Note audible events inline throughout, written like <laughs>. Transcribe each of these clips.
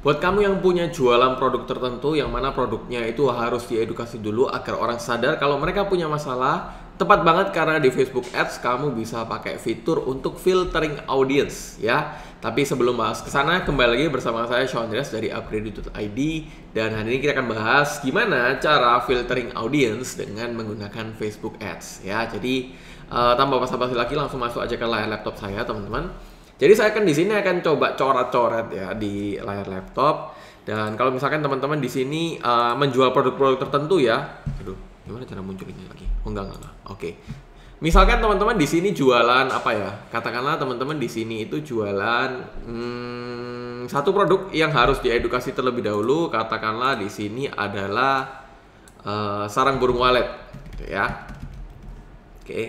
Buat kamu yang punya jualan produk tertentu yang mana produknya itu harus diedukasi dulu agar orang sadar kalau mereka punya masalah, tepat banget karena di Facebook Ads kamu bisa pakai fitur untuk filtering audience ya. Tapi sebelum bahas ke sana, kembali lagi bersama saya Sean Andreas dari upgrade.id dan hari ini kita akan bahas gimana cara filtering audience dengan menggunakan Facebook Ads ya. Jadi uh, tanpa basa-basi lagi langsung masuk aja ke layar laptop saya teman-teman. Jadi saya akan di sini akan coba coret-coret ya di layar laptop. Dan kalau misalkan teman-teman di sini uh, menjual produk-produk tertentu ya, aduh, gimana cara munculnya lagi? Oh, enggak, enggak, enggak. Oke. Okay. Misalkan teman-teman di sini jualan apa ya? Katakanlah teman-teman di sini itu jualan hmm, satu produk yang harus diedukasi terlebih dahulu. Katakanlah di sini adalah uh, sarang burung walet, gitu ya. Oke. Okay.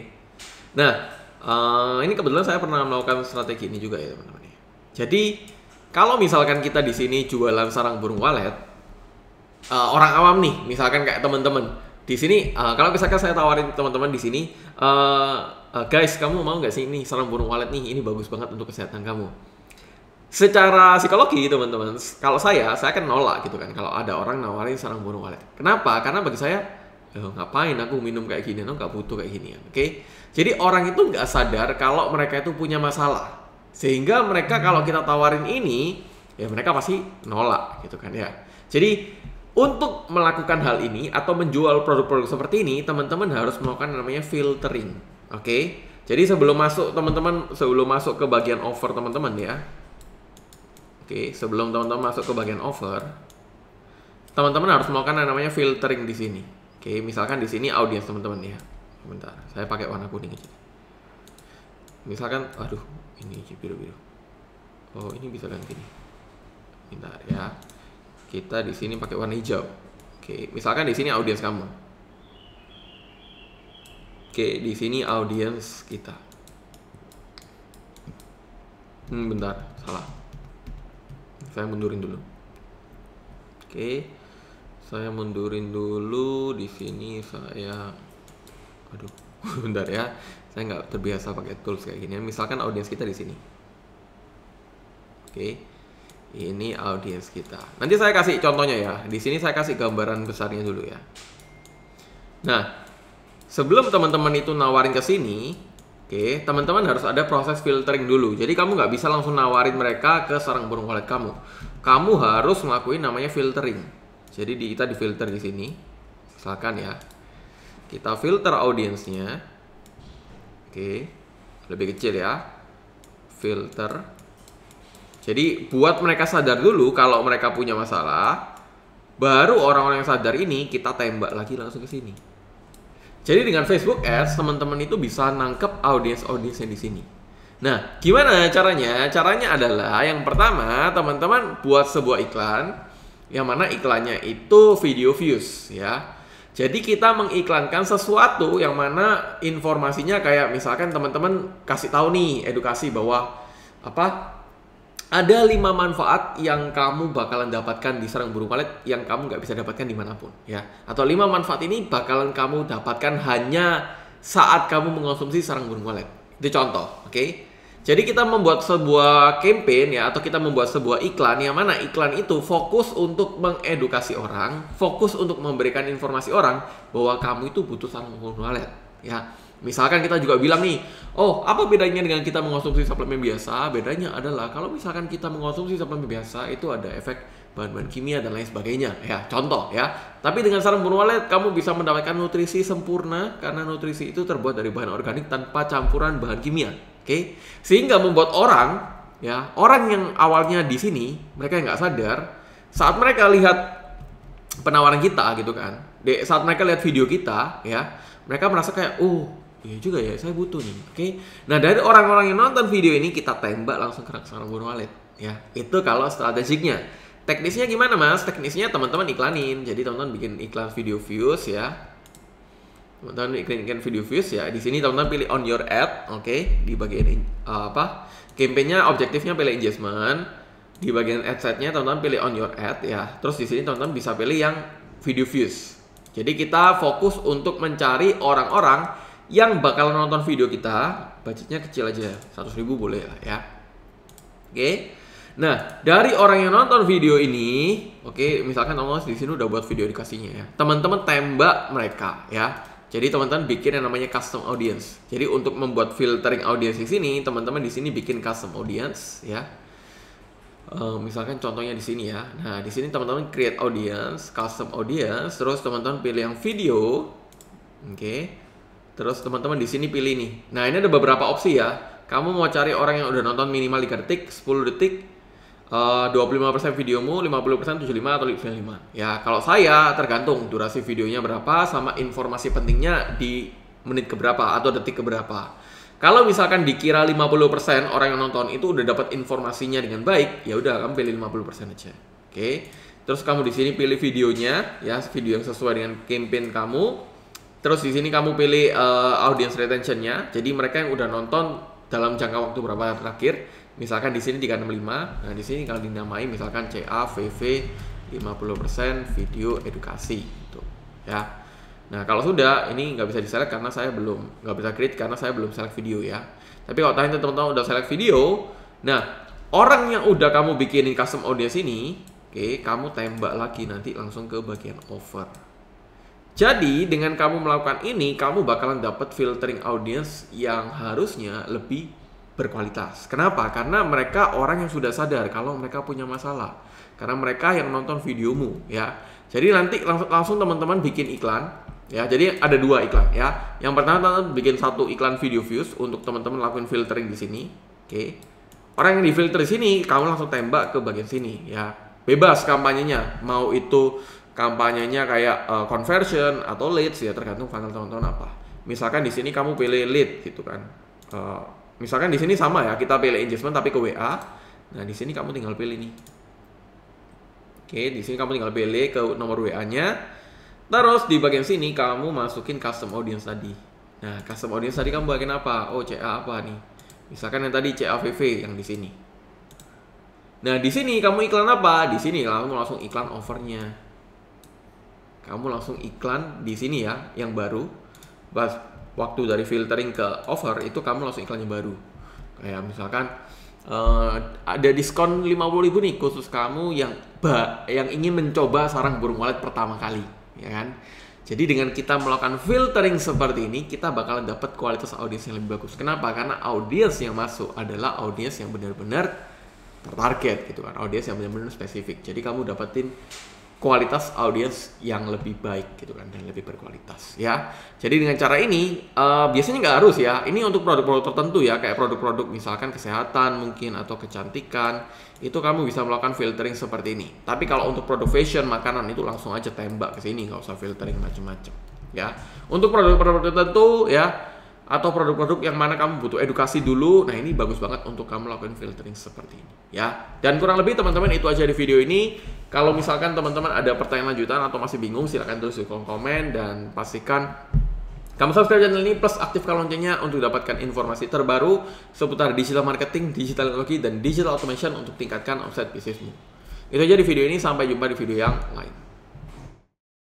Nah, Uh, ini kebetulan saya pernah melakukan strategi ini juga ya teman-teman. Ya. Jadi kalau misalkan kita di sini jualan sarang burung walet, uh, orang awam nih, misalkan kayak teman-teman di sini, uh, kalau misalkan saya tawarin teman-teman di sini, uh, uh, guys kamu mau nggak sih ini sarang burung walet nih, ini bagus banget untuk kesehatan kamu. Secara psikologi teman-teman, kalau saya saya akan nolak gitu kan kalau ada orang nawarin sarang burung walet. Kenapa? Karena bagi saya Eh, ngapain aku minum kayak gini, aku nggak butuh kayak gini. Oke, okay? jadi orang itu nggak sadar kalau mereka itu punya masalah, sehingga mereka hmm. kalau kita tawarin ini, ya mereka pasti nolak gitu kan ya. Jadi untuk melakukan hal ini atau menjual produk-produk seperti ini, teman-teman harus melakukan namanya filtering. Oke. Okay? Jadi sebelum masuk teman-teman, sebelum masuk ke bagian offer teman-teman ya. Oke, okay, sebelum teman-teman masuk ke bagian offer, teman-teman harus melakukan yang namanya filtering di sini. Oke, misalkan di sini audiens teman-teman ya. Sebentar, saya pakai warna kuning aja. Misalkan, aduh, ini biru-biru. Oh, ini bisa ganti nih. Bentar ya. Kita di sini pakai warna hijau. Oke, misalkan di sini audiens kamu. Oke, di sini audiens kita. Hmm, bentar, salah. Saya mundurin dulu. Oke saya mundurin dulu di sini saya aduh <laughs> bentar ya saya nggak terbiasa pakai tools kayak gini misalkan audiens kita di sini oke ini audiens kita nanti saya kasih contohnya ya di sini saya kasih gambaran besarnya dulu ya nah sebelum teman-teman itu nawarin ke sini oke teman-teman harus ada proses filtering dulu jadi kamu nggak bisa langsung nawarin mereka ke sarang burung walet kamu kamu harus ngelakuin namanya filtering jadi di, kita di filter di sini. Misalkan ya. Kita filter audiensnya. Oke. Lebih kecil ya. Filter. Jadi buat mereka sadar dulu kalau mereka punya masalah, baru orang-orang yang sadar ini kita tembak lagi langsung ke sini. Jadi dengan Facebook Ads teman-teman itu bisa nangkep audiens audiens yang di sini. Nah, gimana caranya? Caranya adalah yang pertama, teman-teman buat sebuah iklan yang mana iklannya itu video views ya. Jadi kita mengiklankan sesuatu yang mana informasinya kayak misalkan teman-teman kasih tahu nih edukasi bahwa apa ada lima manfaat yang kamu bakalan dapatkan di sarang burung walet yang kamu nggak bisa dapatkan dimanapun ya atau lima manfaat ini bakalan kamu dapatkan hanya saat kamu mengonsumsi sarang burung walet itu contoh oke okay? Jadi kita membuat sebuah campaign ya atau kita membuat sebuah iklan yang mana iklan itu fokus untuk mengedukasi orang, fokus untuk memberikan informasi orang bahwa kamu itu butuh sambungan wallet ya. Misalkan kita juga bilang nih, oh apa bedanya dengan kita mengonsumsi suplemen biasa? Bedanya adalah kalau misalkan kita mengonsumsi suplemen biasa itu ada efek bahan-bahan kimia dan lain sebagainya ya contoh ya tapi dengan sarang burung walet kamu bisa mendapatkan nutrisi sempurna karena nutrisi itu terbuat dari bahan organik tanpa campuran bahan kimia Oke, okay? sehingga membuat orang ya orang yang awalnya di sini mereka yang nggak sadar saat mereka lihat penawaran kita gitu kan, de, saat mereka lihat video kita ya mereka merasa kayak oh Iya juga ya, saya butuh nih. Oke. Okay? Nah, dari orang-orang yang nonton video ini kita tembak langsung ke raksasa burung walet ya. Itu kalau strategiknya. Teknisnya gimana, Mas? Teknisnya teman-teman iklanin. Jadi teman-teman bikin iklan video views ya teman-teman iklan video views ya di sini teman-teman pilih on your ad oke okay? di bagian uh, apa campaignnya objektifnya pilih engagement di bagian ad setnya teman-teman pilih on your ad ya terus di sini teman-teman bisa pilih yang video views jadi kita fokus untuk mencari orang-orang yang bakal nonton video kita budgetnya kecil aja seratus ribu boleh lah ya oke okay? Nah, dari orang yang nonton video ini, oke, okay, misalkan teman-teman di sini udah buat video dikasihnya ya. Teman-teman tembak mereka ya. Jadi teman-teman bikin yang namanya custom audience. Jadi untuk membuat filtering audience di sini, teman-teman di sini bikin custom audience ya. Uh, misalkan contohnya di sini ya. Nah di sini teman-teman create audience, custom audience, terus teman-teman pilih yang video, oke. Okay. Terus teman-teman di sini pilih nih. Nah ini ada beberapa opsi ya. Kamu mau cari orang yang udah nonton minimal 3 detik, 10 detik, Eh, uh, 25% videomu, 50% 75 atau 95. Ya, kalau saya tergantung durasi videonya berapa sama informasi pentingnya di menit keberapa atau detik keberapa. Kalau misalkan dikira 50% orang yang nonton itu udah dapat informasinya dengan baik, ya udah kamu pilih 50% aja. Oke. Terus kamu di sini pilih videonya ya, video yang sesuai dengan campaign kamu. Terus di sini kamu pilih uh, audience retentionnya. Jadi mereka yang udah nonton dalam jangka waktu berapa terakhir misalkan di sini 365 nah di sini kalau dinamai misalkan CA VV 50% video edukasi gitu ya nah kalau sudah ini nggak bisa diseret karena saya belum nggak bisa create karena saya belum select video ya tapi kalau tanya teman-teman udah select video nah orang yang udah kamu bikinin custom audience ini oke okay, kamu tembak lagi nanti langsung ke bagian over jadi dengan kamu melakukan ini, kamu bakalan dapat filtering audience yang harusnya lebih berkualitas. Kenapa? Karena mereka orang yang sudah sadar kalau mereka punya masalah. Karena mereka yang nonton videomu, ya. Jadi nanti langsung teman-teman bikin iklan, ya. Jadi ada dua iklan, ya. Yang pertama teman-teman bikin satu iklan video views untuk teman-teman lakuin filtering di sini, oke. Okay. Orang yang di filter di sini, kamu langsung tembak ke bagian sini, ya. Bebas kampanyenya, mau itu kampanyenya kayak uh, conversion atau leads ya tergantung funnel teman-teman apa. Misalkan di sini kamu pilih lead gitu kan. Uh, misalkan di sini sama ya kita pilih engagement tapi ke WA. Nah di sini kamu tinggal pilih nih. Oke di sini kamu tinggal pilih ke nomor WA-nya. Terus di bagian sini kamu masukin custom audience tadi. Nah custom audience tadi kamu bagian apa? Oh CA apa nih? Misalkan yang tadi CAVV yang di sini. Nah di sini kamu iklan apa? Di sini kamu langsung iklan overnya kamu langsung iklan di sini ya yang baru pas waktu dari filtering ke offer itu kamu langsung iklannya baru kayak misalkan uh, ada diskon ribu nih khusus kamu yang ba yang ingin mencoba sarang burung walet pertama kali ya kan jadi dengan kita melakukan filtering seperti ini kita bakalan dapat kualitas audiens yang lebih bagus kenapa karena audiens yang masuk adalah audiens yang benar-benar tertarget gitu kan audiens yang benar-benar spesifik jadi kamu dapetin kualitas audiens yang lebih baik gitu kan dan lebih berkualitas ya. Jadi dengan cara ini uh, biasanya nggak harus ya. Ini untuk produk-produk tertentu ya kayak produk-produk misalkan kesehatan mungkin atau kecantikan itu kamu bisa melakukan filtering seperti ini. Tapi kalau untuk produk fashion makanan itu langsung aja tembak ke sini nggak usah filtering macam-macam ya. Untuk produk-produk tertentu ya atau produk-produk yang mana kamu butuh edukasi dulu. Nah, ini bagus banget untuk kamu lakukan filtering seperti ini, ya. Dan kurang lebih teman-teman itu aja di video ini. Kalau misalkan teman-teman ada pertanyaan lanjutan atau masih bingung, silahkan tulis di kolom komen dan pastikan kamu subscribe channel ini plus aktifkan loncengnya untuk dapatkan informasi terbaru seputar digital marketing, digital teknologi, dan digital automation untuk tingkatkan offset bisnismu. Itu aja di video ini, sampai jumpa di video yang lain.